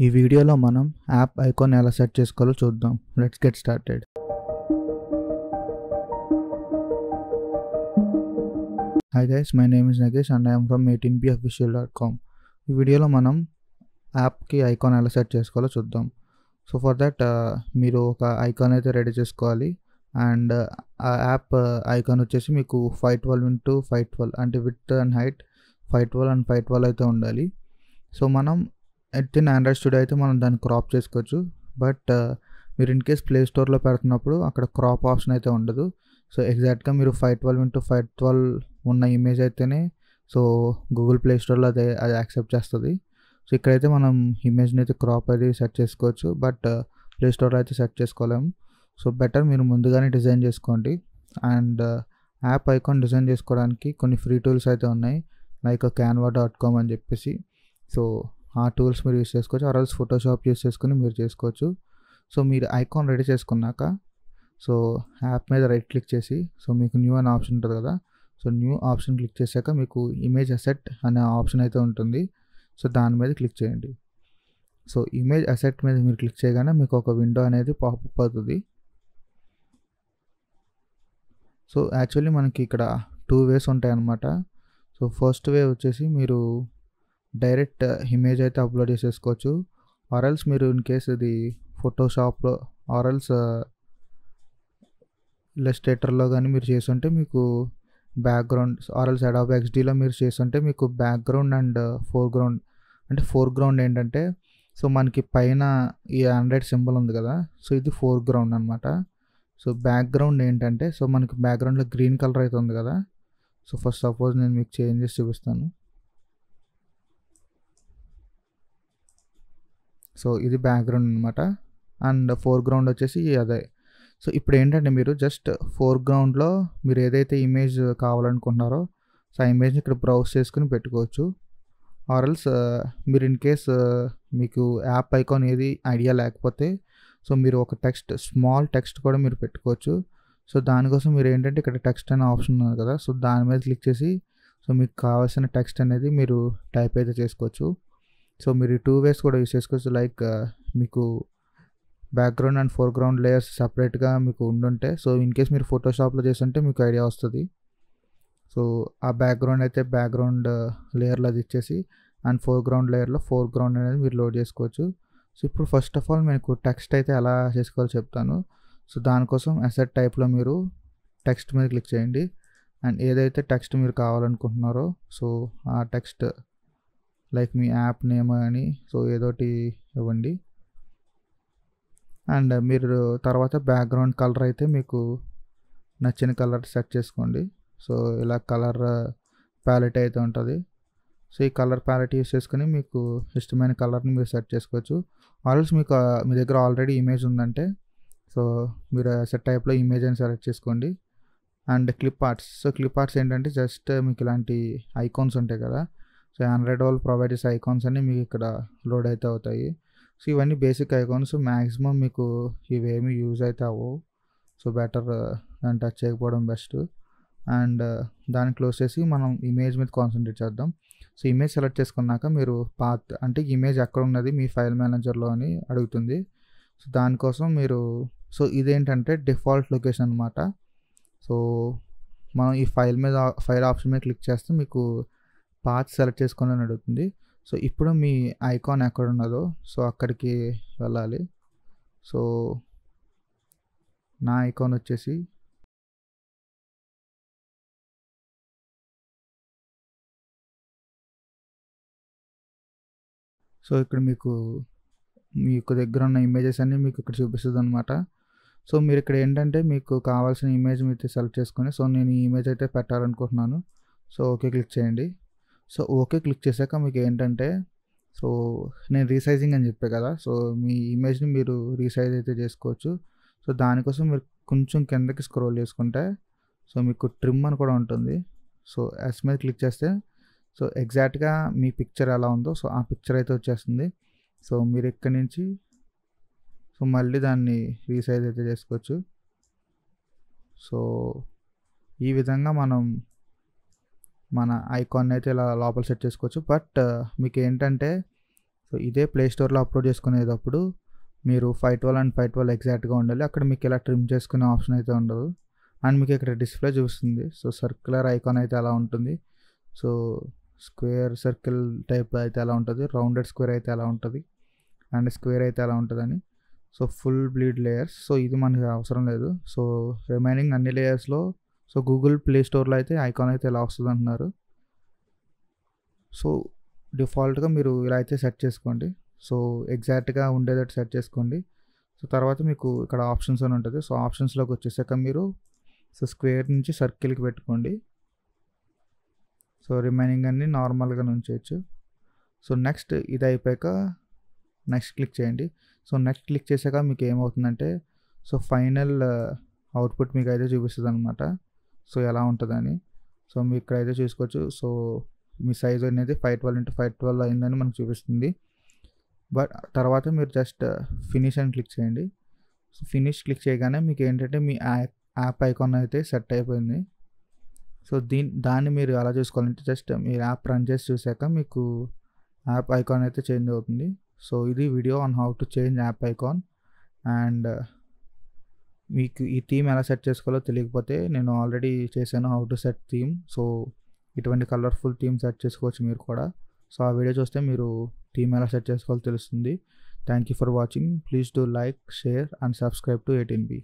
ఈ వీడియోలో మనం యాప్ ఐకాన్ ఎలా సెట్ చేసుకోవాలో చూద్దాం let's get started hi guys my name is Nagesh and I'm from eighteen B official dot com ఈ వీడియోలో మనం యాప్కి ఐకాన్ ఎలా సెట్ చేసుకోవాలో చూద్దాం సో ఫర్ దట్ మీరు ఒక ఐకాన్ అయితే రెడీ చేసుకోవాలి అండ్ uh, ఆ యాప్ uh, ఐకాన్ వచ్చేసి మీకు five twelve into five twelve అంటే width and height five twelve and five twelve అయితే ఉండాలి సో మనం ఎట్ ఇన్ ఆండ్రాయిడ్ స్టూడియో అయితే మనం దాన్ని క్రాప్ చేసుకోవచ్చు బట్ uh, మీరు ఇన్ కేస్ ప్లే స్టోర్లో పెడుతున్నప్పుడు అక్కడ క్రాప్ ఆప్షన్ అయితే ఉండదు సో ఎగ్జాక్ట్గా మీరు five twelve into five twelve ఉన్న ఇమేజ్ అయితేనే సో గూగుల్ ప్లే స్టోర్లో అదే అది యాక్సెప్ట్ చేస్తుంది సో ఇక్కడైతే మనం ఇమేజ్ని అయితే క్రాప్ అది సెట్ చేసుకోవచ్చు బట్ ప్లే స్టోర్లో అయితే సెట్ చేసుకోలేము సో బెటర్ మీరు ముందుగానే డిజైన్ చేసుకోండి అండ్ యాప్ ఐకాన్ డిజైన్ చేసుకోవడానికి కొన్ని ఫ్రీ టూల్స్ అయితే ఉన్నాయి లైక్ క్యాన్వా డాట్ కామ్ అని చెప్పేసి సో ఆ టూల్స్ మీరు యూస్ చేసుకోవచ్చు ఆర్ఎల్స్ ఫోటోషాప్ యూస్ చేసుకుని మీరు చేసుకోవచ్చు సో మీరు ఐకాన్ రెడీ చేసుకున్నాక సో యాప్ మీద రైట్ క్లిక్ చేసి సో మీకు న్యూ అనే ఆప్షన్ ఉంటుంది కదా సో న్యూ ఆప్షన్ క్లిక్ చేశాక మీకు ఇమేజ్ అసెట్ అనే ఆప్షన్ అయితే ఉంటుంది సో దాని మీద క్లిక్ చేయండి సో ఇమేజ్ అసెట్ మీద మీరు క్లిక్ చేయగానే మీకు ఒక విండో అనేది పాపప్ అవుతుంది సో యాక్చువల్లీ మనకి ఇక్కడ టూ వేస్ ఉంటాయి అన్నమాట సో ఫస్ట్ వే వచ్చేసి మీరు డైరెక్ట్ ఇమేజ్ అయితే అప్లోడ్ చేసేసుకోవచ్చు ఆర్ఎల్స్ మీరు ఇన్ కేస్ ఇది ఫోటోషాప్లో ఆర్ఎల్స్ ఇల్లస్ట్రేటర్లో కానీ మీరు చేస్తుంటే మీకు బ్యాక్గ్రౌండ్ ఆర్ఎల్స్ అడాబ్ ఎక్స్డీలో మీరు చేస్తుంటే మీకు బ్యాక్గ్రౌండ్ అండ్ ఫోర్గ్రౌండ్ అంటే ఫోర్గ్రౌండ్ ఏంటంటే సో మనకి పైన ఈ ఆండ్రాయిడ్ సింబల్ ఉంది కదా సో ఇది ఫోర్గ్రౌండ్ అనమాట సో బ్యాక్గ్రౌండ్ ఏంటంటే సో మనకి బ్యాక్గ్రౌండ్లో గ్రీన్ కలర్ అయితే ఉంది కదా సో ఫస్ట్ సపోజ్ నేను మీకు చేంజెస్ చూపిస్తాను సో ఇది బ్యాక్గ్రౌండ్ అనమాట అండ్ ఫోర్గ్రౌండ్ వచ్చేసి అదే సో ఇప్పుడు ఏంటంటే మీరు జస్ట్ ఫోర్గ్రౌండ్లో మీరు ఏదైతే ఇమేజ్ కావాలనుకుంటున్నారో సో ఆ ఇమేజ్ని ఇక్కడ బ్రౌజ్ చేసుకుని పెట్టుకోవచ్చు ఆర్ఎల్స్ uh, మీరు ఇన్ కేస్ uh, మీకు యాప్ ఐకాన్ ఏది ఐడియా లేకపోతే సో మీరు ఒక టెక్స్ట్ స్మాల్ టెక్స్ట్ కూడా మీరు పెట్టుకోవచ్చు సో దానికోసం మీరు ఏంటంటే ఇక్కడ టెక్స్ట్ అనే ఆప్షన్ ఉంది కదా సో దాని మీద క్లిక్ చేసి సో మీకు కావాల్సిన టెక్స్ట్ అనేది మీరు టైప్ అయితే చేసుకోవచ్చు సో మీరు టూ వేస్ కూడా యూస్ చేసుకోవచ్చు లైక్ uh, మీకు బ్యాక్గ్రౌండ్ అండ్ ఫోర్గ్రౌండ్ లేయర్స్ సపరేట్గా మీకు ఉండుంటే సో ఇన్ కేస్ మీరు ఫోటోషాప్లో చేస్తుంటే మీకు ఐడియా వస్తుంది సో ఆ బ్యాక్గ్రౌండ్ అయితే బ్యాక్గ్రౌండ్ లేయర్లో uh, అది ఇచ్చేసి అండ్ ఫోర్గ్రౌండ్ లేయర్లో ఫోర్గ్రౌండ్ అనేది మీరు లోడ్ చేసుకోవచ్చు సో ఇప్పుడు ఫస్ట్ ఆఫ్ ఆల్ మీకు టెక్స్ట్ అయితే ఎలా చేసుకోవాలో చెప్తాను సో దానికోసం అసెట్ టైప్లో మీరు టెక్స్ట్ మీద క్లిక్ చేయండి అండ్ ఏదైతే టెక్స్ట్ మీరు కావాలనుకుంటున్నారో సో ఆ టెక్స్ట్ లైక్ మీ యాప్ నేమ్ అని సో ఏదోటి ఇవ్వండి అండ్ మీరు తర్వాత బ్యాక్గ్రౌండ్ కలర్ అయితే మీకు నచ్చిన కలర్ సెట్ చేసుకోండి సో ఇలా కలర్ ప్యాలెట్ అయితే ఉంటుంది సో ఈ కలర్ ప్యాలెట్ యూస్ చేసుకుని మీకు ఇష్టమైన కలర్ని మీరు సెట్ చేసుకోవచ్చు ఆల్రెడీ మీకు మీ దగ్గర ఆల్రెడీ ఇమేజ్ ఉందంటే సో మీరు సెట్ టైప్లో ఇమేజ్ అని సెలెక్ట్ చేసుకోండి and clip arts so clip arts ఏంటంటే జస్ట్ మీకు ఇలాంటి ఐకాన్స్ ఉంటాయి కదా సో ఆండ్రాయిడ్ వాళ్ళు ప్రొవైడ్ చేసే ఐకాన్స్ అన్నీ మీకు ఇక్కడ లోడ్ అయితే అవుతాయి సో ఇవన్నీ బేసిక్ ఐకాన్స్ మ్యాక్సిమం మీకు ఇవేమి యూజ్ అయితే అవ్వవు సో బెటర్ uh, దాన్ని టచ్ చేయకపోవడం బెస్ట్ అండ్ uh, దాన్ని క్లోజ్ చేసి మనం ఇమేజ్ మీద కాన్సన్ట్రేట్ చేద్దాం సో ఇమేజ్ సెలెక్ట్ చేసుకున్నాక మీరు పాత్ అంటే ఇమేజ్ ఎక్కడ ఉన్నది మీ ఫైల్ మేనేజర్లో అని అడుగుతుంది సో దానికోసం మీరు సో ఇదేంటంటే డిఫాల్ట్ లొకేషన్ అనమాట సో మనం ఈ ఫైల్ మీద ఫైల్ ఆప్షన్ మీద క్లిక్ చేస్తే మీకు పాత్ సెలెక్ట్ చేసుకొని అని అడుగుతుంది సో ఇప్పుడు మీ ఐకాన్ ఎక్కడ ఉన్నదో సో అక్కడికి వెళ్ళాలి సో నా ఐకాన్ వచ్చేసి సో ఇక్కడ మీకు మీకు దగ్గర ఉన్న ఇమేజెస్ అన్నీ మీకు ఇక్కడ చూపిస్తుంది అనమాట సో మీరు ఇక్కడ ఏంటంటే మీకు కావాల్సిన ఇమేజ్ మీరు సెలెక్ట్ చేసుకొని సో నేను ఈ ఇమేజ్ అయితే పెట్టాలనుకుంటున్నాను సో ఓకే క్లిక్ చేయండి సో ఓకే క్లిక్ చేశాక మీకు ఏంటంటే సో నేను రీసైజింగ్ అని చెప్పే కదా సో మీ ఇమేజ్ని మీరు రీసైజ్ అయితే చేసుకోవచ్చు సో దానికోసం మీరు కొంచెం కిందకి స్క్రోల్ చేసుకుంటే సో మీకు ట్రిమ్ అని కూడా ఉంటుంది సో ఎస్ మీద క్లిక్ చేస్తే సో ఎగ్జాక్ట్గా మీ పిక్చర్ ఎలా ఉందో సో ఆ పిక్చర్ అయితే వచ్చేస్తుంది సో మీరు ఇక్కడి నుంచి సో మళ్ళీ దాన్ని రీసైజ్ అయితే చేసుకోవచ్చు సో ఈ విధంగా మనం మన ఐకాన్ అయితే ఇలా లోపల సెట్ చేసుకోవచ్చు బట్ మీకు ఏంటంటే సో ఇదే ప్లే స్టోర్లో అప్లోడ్ చేసుకునేటప్పుడు మీరు five twelve and five twelve ఎగ్జాక్ట్గా ఉండాలి అక్కడ మీకు ఇలా ట్రిమ్ చేసుకునే ఆప్షన్ అయితే ఉండదు అండ్ మీకు ఇక్కడ డిస్ప్లే చూస్తుంది సో సర్క్యులర్ ఐకాన్ అయితే అలా ఉంటుంది సో స్క్వేర్ సర్కిల్ టైప్ అయితే అలా ఉంటుంది రౌండెడ్ స్క్వేర్ అయితే అలా ఉంటుంది అండ్ స్క్వేర్ అయితే అలా ఉంటుందని so full bleed layers so ఇది మనకి అవసరం లేదు సో రిమైనింగ్ అన్ని లేయర్స్లో సో గూగుల్ ప్లే స్టోర్లో అయితే ఐకాన్ అయితే ఇలా వస్తుంది అంటున్నారు సో డిఫాల్ట్గా మీరు ఇలా అయితే సెట్ చేసుకోండి సో ఎగ్జాక్ట్గా ఉండేదట్టు సెట్ చేసుకోండి సో తర్వాత మీకు ఇక్కడ ఆప్షన్స్ అని ఉంటుంది సో ఆప్షన్స్లోకి వచ్చేసాక మీరు సో స్క్వేర్ నుంచి సర్కిల్కి పెట్టుకోండి సో రిమైనింగ్ అన్నీ నార్మల్గా ఉంచేయచ్చు సో నెక్స్ట్ ఇది అయిపోయాక నెక్స్ట్ క్లిక్ చేయండి సో నెక్స్ట్ క్లిక్ చేశాక మీకు ఏమవుతుందంటే సో ఫైనల్ అవుట్పుట్ మీకు అయితే చూపిస్తుంది అనమాట సో ఎలా ఉంటుందని సో మీరు ఇక్కడైతే చూసుకోవచ్చు సో మీ సైజ్ అనేది five twelve into five twelve అయిందని మనకు చూపిస్తుంది బట్ తర్వాత మీరు జస్ట్ ఫినిష్ అని క్లిక్ చేయండి సో ఫినిష్ క్లిక్ చేయగానే మీకు ఏంటంటే మీ యాప్ యాప్ ఐకాన్ అయితే సెట్ అయిపోయింది సో దీని దాన్ని మీరు ఎలా చూసుకోవాలంటే జస్ట్ మీరు యాప్ రన్ చేసి చూసాక మీకు యాప్ ఐకాన్ అయితే చేంజ్ అవుతుంది సో ఇది video on how to change app icon and మీకు ఈ థీమ్ ఎలా సెట్ చేసుకోవాలో తెలియకపోతే నేను ఆల్రెడీ చేశాను how to set theme so ఇటువంటి కలర్ఫుల్ థీమ్ సెట్ చేసుకోవచ్చు మీరు కూడా సో ఆ వీడియో చూస్తే మీరు థీమ్ ఎలా సెట్ చేసుకోవాలో తెలుస్తుంది thank you for watching please do like share and subscribe to eighteen be